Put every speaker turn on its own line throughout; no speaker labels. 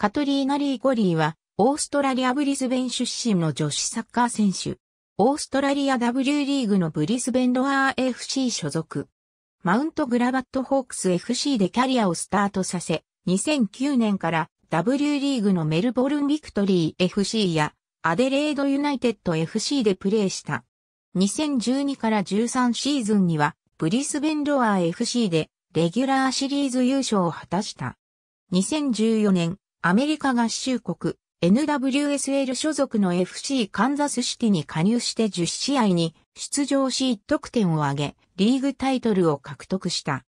カトリーナ・リー・ゴリーは、オーストラリア・ブリスベン出身の女子サッカー選手。オーストラリア W リーグのブリスベンロアー FC 所属。マウントグラバットホークス FC でキャリアをスタートさせ、2009年から W リーグのメルボルンビクトリー FC やアデレードユナイテッド FC でプレーした。2012から13シーズンにはブリスベンロアー FC でレギュラーシリーズ優勝を果たした。2014年アメリカ合衆国 NWSL 所属の FC カンザスシティに加入して10試合に出場し1得点を挙げ、リーグタイトルを獲得した。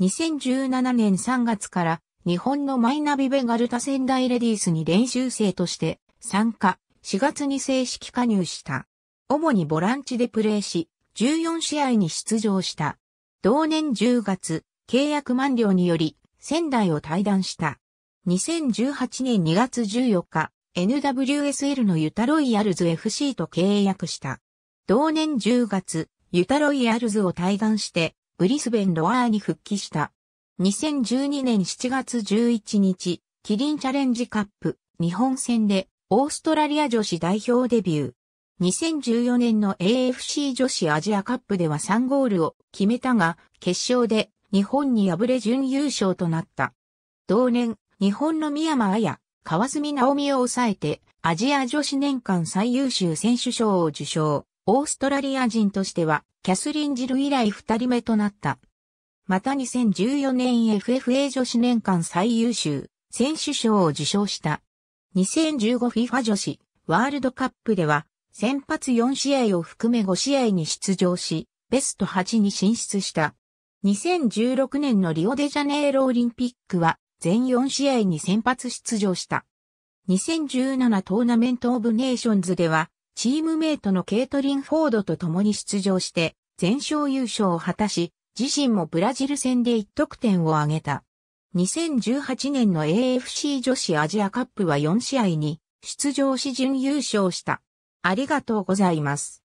2017年3月から日本のマイナビベガルタ仙台レディースに練習生として参加、4月に正式加入した。主にボランチでプレーし、14試合に出場した。同年10月、契約満了により仙台を退団した。2018年2月14日、NWSL のユタロイヤルズ FC と契約した。同年10月、ユタロイヤルズを退団して、ブリスベンロアーに復帰した。2012年7月11日、キリンチャレンジカップ、日本戦で、オーストラリア女子代表デビュー。2014年の AFC 女子アジアカップでは3ゴールを決めたが、決勝で日本に敗れ準優勝となった。同年、日本の宮間綾、川澄直美を抑えて、アジア女子年間最優秀選手賞を受賞。オーストラリア人としては、キャスリン・ジル以来二人目となった。また2014年 FFA 女子年間最優秀選手賞を受賞した。2015FIFA 女子ワールドカップでは、先発4試合を含め5試合に出場し、ベスト8に進出した。2016年のリオデジャネイロオリンピックは全4試合に先発出場した。2017トーナメントオブネーションズでは、チームメイトのケイトリン・フォードと共に出場して、全勝優勝を果たし、自身もブラジル戦で1得点を挙げた。2018年の AFC 女子アジアカップは4試合に出場し準優勝した。ありがとうございます。